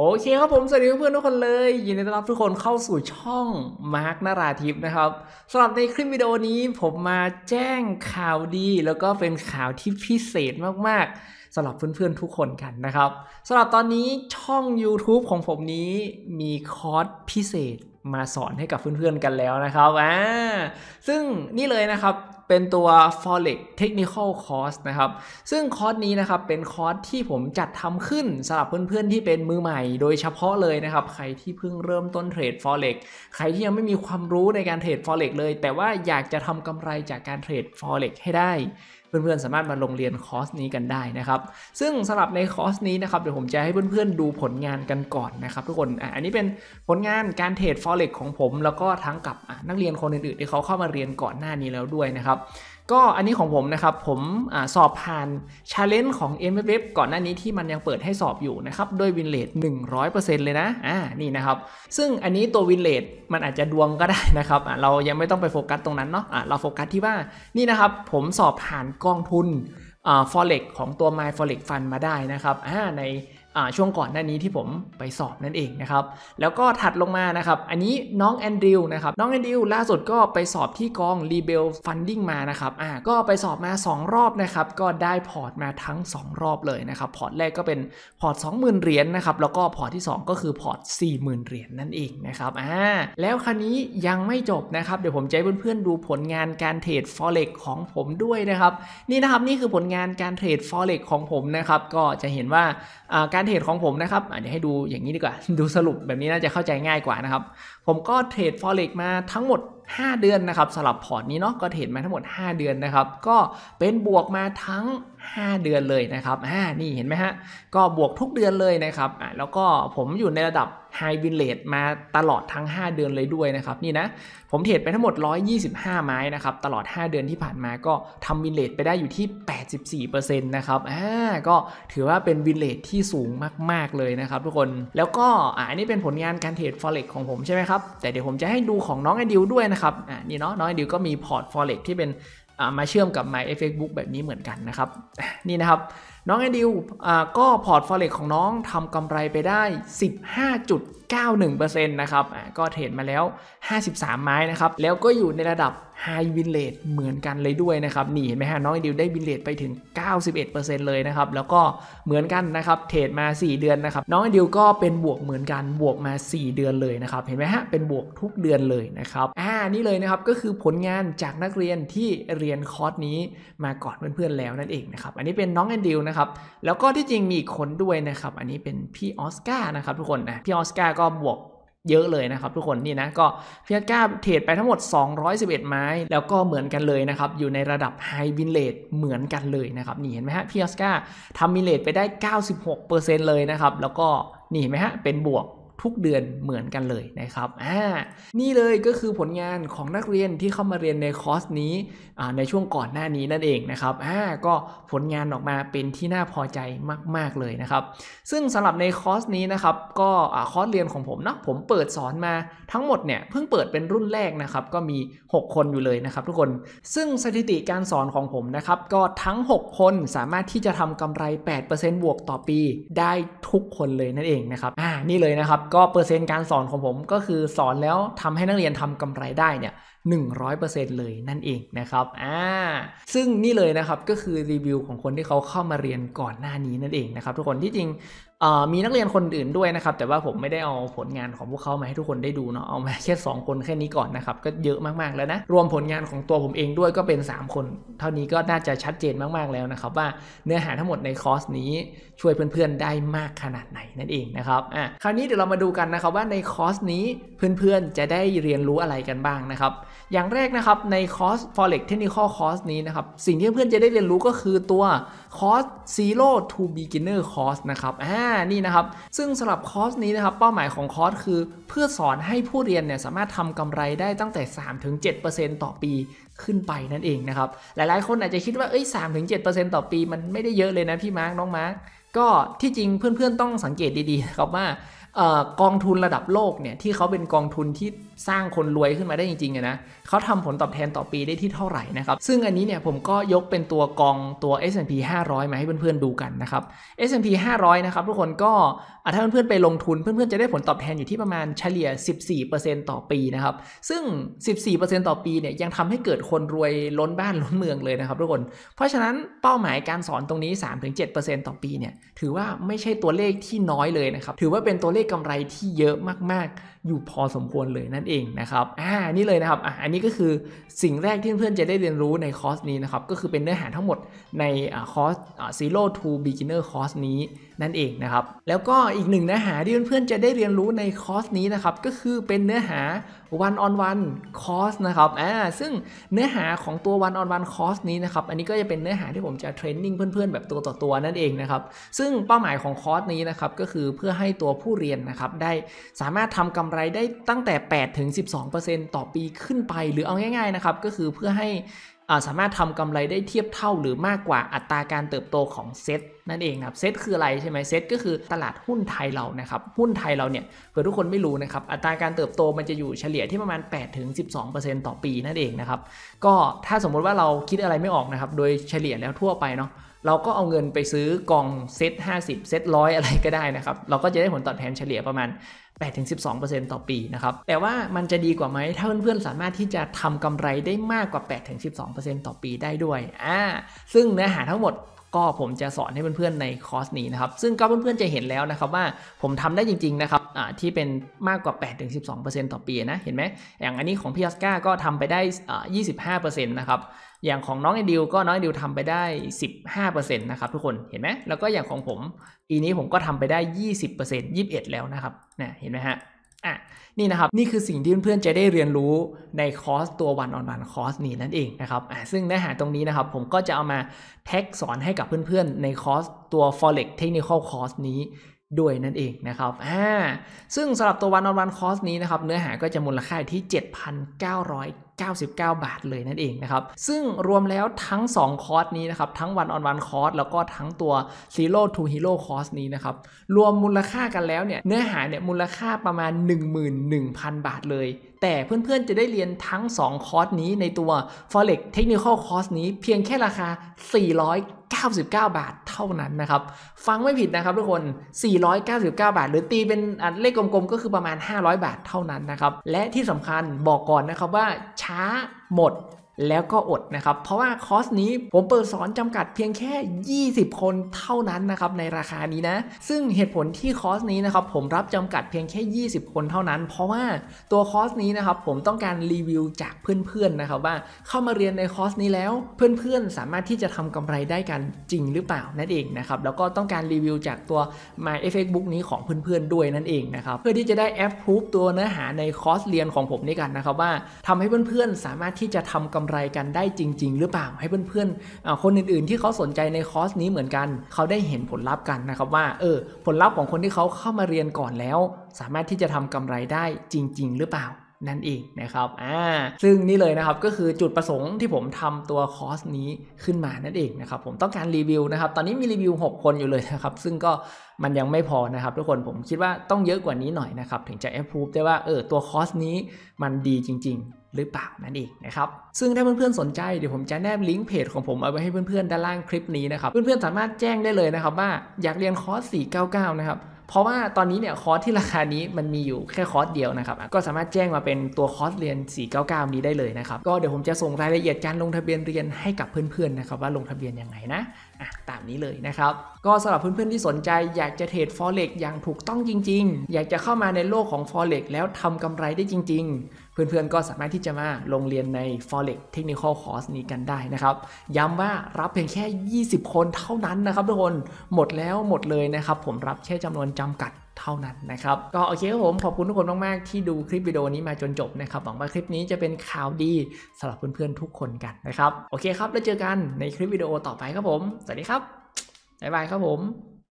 โอเคครับผม สวัสดีเพื่อนทุกคนเลย ยินดีต้อนรับทุกคนเข้าสู่ช่องมาร์คนาราทิพย์นะครับสำหรับในคลิปวิดีโอนี้ผมมาแจ้งข่าวดีแล้วก็เป็นข่าวที่พิเศษมากๆสำหรับเพื่อนๆทุกคนกันนะครับสำหรับตอนนี้ช่อง YouTube ของผมนี้มีคอร์สพิเศษมาสอนให้กับเพื่อนๆกันแล้วนะครับอ่าซึ่งนี่เลยนะครับเป็นตัว Forex Technical Course นะครับ ซึ่งคอร์สนี้นะครับเป็นคอร์สที่ผมจัดทำขึ้นสำหรับเพื่อนๆที่เป็นมือใหม่โดยเฉพาะเลยนะครับ ใครที่เพิ่งเริ่มต้นเทรด Forex ใครที่ยังไม่มีความรู้ในการเทรด Forex เลย แต่ว่าอยากจะทำกำไรจากการเทรด Forex ให้ได้เพื่อนๆ สามารถมาลงเรียนคอร์สนี้กันได้นะครับซึ่งสำหรับในคอร์สนี้นะครับเดี๋ยวผมจะให้เพื่อนๆดูผลงานกันก่อนนะครับทุกคนอันนี้เป็นผลงานการเทรดฟอเร็กของผม แล้วก็ทั้งกับนักเรียนคนอื่นๆที่เขาเข้ามาเรียนก่อนหน้านี้แล้วด้วยนะครับก็อันนี้ของผมนะครับผมอสอบผ่านชาเลนจ์ของ m w f ก่อนหน้านี้ที่มันยังเปิดให้สอบอยู่นะครับ ด้วยวินเลท100%เลยนะอ่านี่นะครับ ซึ่งอันนี้ตัววินเลทมันอาจจะดวงก็ได้นะครับ เรายังไม่ต้องไปโฟกัสตรงนั้นเนาะะเราโฟกัสที่ว่านี่นะครับผมสอบผ่านกองทุนฟอเร็กของตัว My Forex Fund มาได้นะครับอ่าในช่วงก่อนหน้านี้ที่ผมไปสอบนั่นเองนะครับ แล้วก็ถัดลงมานะครับ อันนี้น้องแอนดริวนะครับ น้องแอนดริวล่าสุดก็ไปสอบที่กอง Rebel Funding มานะครับ อ่า ก็ไปสอบมา 2 รอบนะครับ ก็ได้พอร์ตมาทั้ง 2 รอบเลยนะครับ พอร์ตแรกก็เป็นพอร์ต20,000เหรียญนนะครับ แล้วก็พอร์ตที่ 2 ก็คือพอร์ต 40,000 เหรียญนนั่นเองนะครับ อ่า แล้วคราวนี้ยังไม่จบนะครับ เดี๋ยวผมจะให้เพื่อนๆดูผลงานการเทรด Forex ของผมด้วยนะครับ นี่นะครับ นี่คือผลงานการเทรด Forex ของผมนะครับ ก็จะเห็นว่าการเทรดของผมนะครับอาจจะให้ดูอย่างนี้ดีกว่า ดูสรุปแบบนี้น่าจะเข้าใจง่ายกว่านะครับ ผมก็เทรด Forex มาทั้งหมด 5 เดือนนะครับสลับพอร์ตนี้เนาะ ก็เทรดมาทั้งหมด 5 เดือนนะครับ ก็เป็นบวกมาทั้ง 5 เดือนเลยนะครับอ่านี่เห็นไหมฮะ ก็บวกทุกเดือนเลยนะครับอ่าแล้วก็ผมอยู่ในระดับไฮวินเล r มาตลอดทั้ง 5 เดือนเลยด้วย นะครับ นี่ นะ ผม เทรดไปทั้งหมด 125 ไม้ นะครับ ตลอด 5 เดือน ที่ผ่าน มา ก็ทำวินเลทไปได้อยู่ที่ 84%นะครับอ่าก็ถือว่าเป็นวินเลทที่สูงมาก ๆ เลย นะครับ ทุกคนแล้วก็อ่าันนี้เป็นผลงานการเทรด Forex ของผม ใช่ไหมครับ แต่ เดี๋ยวผมจะให้ดูของน้องไอดิวด้วยนะครับอ่านี่เนาะน้องไอดิวก็มีพอร์ตฟอเร็กที่เป็นมาเชื่อมกับ My FX Book แบบนี้เหมือนกันนะครับนี่นะครับน้องไอดิวก็พอร์ตฟอเร็กของน้องทำกำไรไปได้ 15.91%นะครับ ก็เทรดมาแล้ว 53 ไม้นะครับ แล้วก็อยู่ในระดับไฮวินเลตเหมือนกันเลยด้วยนะครับนี่เห็นไหมฮะน้องดิวได้วินเลตไปถึง 91%เลยนะครับแล้วก็เหมือนกันนะครับเทรดมา 4 เดือนนะครับน้องดิวก็เป็นบวกเหมือนกัน บวกมา 4 เดือนเลยนะครับเห็นไหมฮะเป็นบวกทุกเดือนเลยนะครับอ่านี่เลยนะครับก็คือผลงานจากนักเรียนที่เรียนคอร์สนี้มาก่อนเพื่อนๆแล้วนั่นเองนะครับอันนี้เป็นน้องแอนดิวนะครับ แล้วก็ที่จริงมีอีกคนด้วยนะครับอันนี้เป็นพี่ออสการ์นะครับทุกคนนะพี่ออสการ์ก็บวกเยอะเลยนะครับทุกคนนี่นะก็พีอาก้าเทรดไปทั้งหมด 211 ไม้แล้วก็เหมือนกันเลยนะครับ อยู่ในระดับไฮบินเลทเหมือนกันเลยนะครับ นี่เห็นไหมฮะพีอาก้าทำบินเลทไปได้ 96%เลยนะครับ แล้วก็นี่เห็นไหมฮะ เป็นบวกทุกเดือนเหมือนกันเลยนะครับ อ่า นี่เลยก็คือผลงานของนักเรียนที่เข้ามาเรียนในคอร์สนี้ในช่วงก่อนหน้านี้นั่นเองนะครับ อ่า ก็ผลงานออกมาเป็นที่น่าพอใจมาก ๆเลยนะครับ ซึ่งสำหรับในคอร์สนี้นะครับ ก็คอร์สเรียนของผมนะผมเปิดสอนมาทั้งหมดเนี่ยเพิ่งเปิดเป็นรุ่นแรกนะครับ ก็มี 6 คนอยู่เลยนะครับ ทุกคน ซึ่งสถิติการสอนของผมนะครับ ก็ทั้ง 6 คนสามารถที่จะทำกำไร 8%บวกต่อปี ได้ทุกคนเลยนั่นเองนะครับ อ่า นี่เลยนะครับก็เปอร์เซ็นต์การสอนของผมก็คือสอนแล้วทำให้นักเรียนทำกำไรได้เนี่ยหนึ่งร้อยเปอร์เซ็นต์เลยนั่นเองนะครับอ่าซึ่งนี่เลยนะครับก็คือรีวิวของคนที่เขาเข้ามาเรียนก่อนหน้านี้นั่นเองนะครับทุกคนที่จริงมีนักเรียนคนอื่นด้วยนะครับแต่ว่าผมไม่ได้เอาผลงานของพวกเขามาให้ทุกคนได้ดูเนาะเอามาแค่2คนแค่นี้ก่อนนะครับก็เยอะมากๆแล้วนะรวมผลงานของตัวผมเองด้วยก็เป็น 3 คน เท่านี้ก็น่าจะชัดเจนมากๆแล้วนะครับว่าเนื้อหาทั้งหมดในคอร์สนี้ช่วยเพื่อนๆได้มากขนาดไหนนั่นเองนะครับอ่ะคราวนี้เดี๋ยวเรามาดูกันนะครับว่าในคอร์สนี้เพื่อนๆจะได้เรียนรู้อะไรกันบ้างนะครับอย่างแรกนะครับในคอร์ส forex technical course นี้นะครับสิ่งที่เพื่อนๆจะได้เรียนรู้ก็คือตัวคอร์ส zero to beginner course นะครับอ่า5นี่นะครับ ซึ่งสำหรับคอร์สนี้นะครับ เป้าหมายของคอร์สคือ เพื่อสอนให้ผู้เรียนเนี่ยสามารถทำกำไรได้ตั้งแต่ 3-7%ต่อปีขึ้นไปนั่นเองนะครับ หลายๆคนอาจจะคิดว่าเอ้ย3-7%ต่อปีมันไม่ได้เยอะเลยนะพี่มาร์กน้องมาร์กก็ที่จริงเพื่อนๆต้องสังเกตดีๆครับว่ากองทุนระดับโลกเนี่ยที่เขาเป็นกองทุนที่สร้างคนรวยขึ้นมาได้จริงๆนะเขาทำผลตอบแทนต่อปีได้ที่เท่าไหร่นะครับ ซึ่งอันนี้เนี่ยผมก็ยกเป็นตัวกองตัว S&P 500มาให้เพื่อนๆดูกันนะครับ S&P 500นะครับทุกคนก็ ถ้าเพื่อนๆไปลงทุนเพื่อนๆจะได้ผลตอบแทนอยู่ที่ประมาณเฉลี่ย 14%ต่อปีนะครับ ซึ่ง 14%ต่อปีเนี่ยยังทำให้เกิดคนรวยล้นบ้านล้นเมืองเลยนะครับทุกคน เพราะฉะนั้นเป้าหมายการสอนตรงนี้ 3-7%ต่อปีเนี่ยถือว่าไม่ใช่ตัวเลขที่น้อยเลยนะครับถือว่าเป็นตัวเลเลขกำไรที่เยอะมากอยู่พอสมควรเลยนั่นเองนะครับ อ่านี่เลยนะครับอ่าอันนี้ก็คือสิ่งแรกที่เพื่อนๆจะได้เรียนรู้ในคอร์สนี้นะครับ ก็คือเป็นเนื้อหาทั้งหมดในคอร์ส zero to beginner คอร์สนี้นั่นเองนะครับ แล้วก็อีกหนึ่งเนื้อหาที่เพื่อนๆจะได้เรียนรู้ในคอร์สนี้นะครับ ก็คือเป็นเนื้อหา one on one คอร์สนะครับ อ่า ซึ่งเนื้อหาของตัว one on one คอร์สนี้นะครับ อันนี้ก็จะเป็นเนื้อหาที่ผมจะเทรนนิ่งเพื่อนๆแบบตัวต่อตัวนั่นเองนะครับ ซึ่งเป้าหมายของคอร์สนี้นะครับ ก็คือเพื่อให้ตัวผู้เรียนนะครับได้สามารถทำกำรไรได้ตั้งแต่ 8 ถึง 12%ต่อปีขึ้นไป หรือ เอา ง่ายๆ นะครับ ก็คือเพื่อให้สามารถทำกำไรได้เทียบเท่า หรือมากกว่าอัตราการเติบโตของเซ็ตนั่นเองครับเซ็ตคืออะไรใช่ไหมเซ็ตก็คือตลาดหุ้นไทยเรา นะครับ หุ้นไทยเราเนี่ยเผื่อทุกคนไม่รู้นะครับ อัตราการเติบโตมันจะอยู่เฉลี่ยที่ประมาณ 8 ถึง 12%ต่อปีนั่นเองนะครับ ก็ถ้าสมมติว่าเราคิดอะไรไม่ออกนะครับ โดยเฉลี่ยแล้วทั่วไปเนาะเราก็เอาเงินไปซื้อกองเซ็ต50 เซ็ตร้อยอะไรก็ได้นะครับ เราก็จะได้ผลตอบแทนเฉลี่ยประมาณ 8-12%ต่อปีนะครับ แต่ว่ามันจะดีกว่าไหมถ้าเพื่อนๆสามารถที่จะทำกำไรได้มากกว่า 8-12%ต่อปีได้ด้วยอ่าซึ่งเนื้อหาทั้งหมดก็ผมจะสอนให้เพื่อนๆในคอร์สนี้ นะครับซึ่งก็เพื่อนๆจะเห็นแล้วนะครับว่าผมทำได้จริงๆนะครับที่เป็นมากกว่า 8-12%ต่อ ปีนะเห็นไหมอย่างอันนี้ของพี่ออสการ์ก็ทำไปได้ยี่สิบห้าเเปอร์ซ็นต์นะ ครับ อย่างของน้องไอดิวก็น้องไอดิวทำไปได้สิบห้าเเปอร์ซ็นต์นะครับ ทุกคนเห็นไหมแล้วก็อย่างของผมปีนี้ผมก็ทำไปได้ยยีี่่สสิิบบเเปอร์์ซ็นตเอ็ดแล้วนะครับนะเห็นไหมฮะ่ะนี่นะครับนี่คือสิ่งที่เพื่อนๆจะได้เรียนรู้ในคอร์สตัววันออนวันคอร์สนี้นั่นเองนะครับอ่ซึ่งเนื้อหาตรงนี้นะครับผมก็จะเอามาแท็กสอนให้กับเพื่อนๆในคอร์สตัว forex technical course นี้ด้วยนั่นเองนะครับซึ่งสำหรับตัววันออนวันคอร์สนี้นะครับ เนื้อหาก็จะมูลค่าที่ 7,999 บาทเลยนั่นเองนะครับ ซึ่งรวมแล้วทั้ง 2 คอร์สนี้นะครับ ทั้งวันออนวันคอร์สแล้วก็ทั้งตัว Zero to Hero คอร์สนี้นะครับ รวมมูลค่ากันแล้วเนี่ย เนื้อหาเนี่ยมูลค่าประมาณ 11,000 บาทเลย แต่เพื่อนๆ จะได้เรียนทั้ง 2 คอร์สนี้ในตัว Forex Technical ลคอร์สนี้เพียงแค่ราคา 499 บาทท่านั้นนะครับฟังไม่ผิดนะครับทุกคน 499 บาทหรือตีเป็นเลขกลมๆก็คือประมาณ 500 บาทเท่านั้นนะครับและที่สำคัญบอกก่อนนะครับว่าช้าหมดแล้วก็อดนะครับ เพราะว่าคอสนี้ผมเปิดสอนจำกัดเพียงแค่ 20 คนเท่านั้นนะครับในราคานี้นะ ซึ่งเหตุผลที่คอสนี้นะครับผมรับจำกัดเพียงแค่ 20 คนเท่านั้น เพราะว่าตัวคอสนี้นะครับผมต้องการรีวิวจากเพื่อนๆนะครับว่าเข้ามาเรียนในคอสนี้แล้วเพื่อนๆสามารถที่จะทำกำไรได้กันจริงหรือเปล่านั่นเองนะครับ แล้วก็ต้องการรีวิวจากตัว My f x Book นี้ของเพื่อนๆด้วยนั่นเองนะครับเพื่อที่จะได้แอปพูฟตัวเนื้อหาในคอสเรียนของผมนี่กันนะครับว่าทำให้เพื่อนๆสามารถที่จะทากำไรกันได้จริง ๆ หรือเปล่าให้เพื่อนๆ คนอื่นๆ ที่เขาสนใจในคอร์สนี้เหมือนกัน เขาได้เห็นผลลัพธ์กันนะครับว่าเออผลลัพธ์ของคนที่เขาเข้ามาเรียนก่อนแล้ว สามารถที่จะทำกำไรได้จริง ๆ หรือเปล่านั่นเองนะครับอ่าซึ่งนี่เลยนะครับก็คือจุดประสงค์ที่ผมทำตัวคอร์สนี้ขึ้นมานั่นเองนะครับ ผมต้องการรีวิวนะครับ ตอนนี้มีรีวิว 6 คนอยู่เลยนะครับซึ่งก็มันยังไม่พอนะครับทุกคนผมคิดว่าต้องเยอะกว่านี้หน่อยนะครับ ถึงจะแอปพูฟได้ว่าเออตัวคอร์สนี้ มันดีจริง ๆ หรือเปล่านั่นเองนะครับ ซึ่งถ้าเพื่อนๆสนใจเดี๋ยวผมจะแนบลิงก์เพจของผมเอาไว้ให้เพื่อนๆด้านล่างคลิปนี้นะครับเพื่อนๆสามารถแจ้งได้เลยนะครับ ว่าอยากเรียนคอร์ส 499 นะครับเพราะว่าตอนนี้เนี่ยคอร์สที่ราคานี้มันมีอยู่แค่คอร์สเดียวนะครับ ก็สามารถแจ้งมาเป็นตัวคอร์สเรียน 499 นี้ได้เลยนะครับ ก็เดี๋ยวผมจะส่งรายละเอียดการลงทะเบียนเรียนให้กับเพื่อนๆนะครับว่าลงทะเบียนยังไงนะอ่ะตามนี้เลยนะครับ ก็สำหรับเพื่อนๆที่สนใจอยากจะเทรด Forex อย่างถูกต้องจริงๆ อยากจะเข้ามาในโลกของ Forex แล้วทำกำไรได้จริงๆเพื่อนๆก็สามารถที่จะมาลงเรียนใน Forex Technical Course นี้กันได้นะครับย้ำว่ารับเพียงแค่ 20 คนเท่านั้นนะครับทุกคนหมดแล้วหมดเลยนะครับ ผมรับแค่จำนวนจำกัดเท่านั้นนะครับก็โอเคครับผมขอบคุณทุกคนมากๆที่ดูคลิปวิดีโอนี้มาจนจบนะครับหวังว่าคลิปนี้จะเป็นข่าวดีสำหรับเพื่อนๆทุกคนกันนะครับโอเคครับ แล้วเจอกันในคลิปวิดีโอต่อไปครับผมสวัสดีครับบ๊ายบายครับผม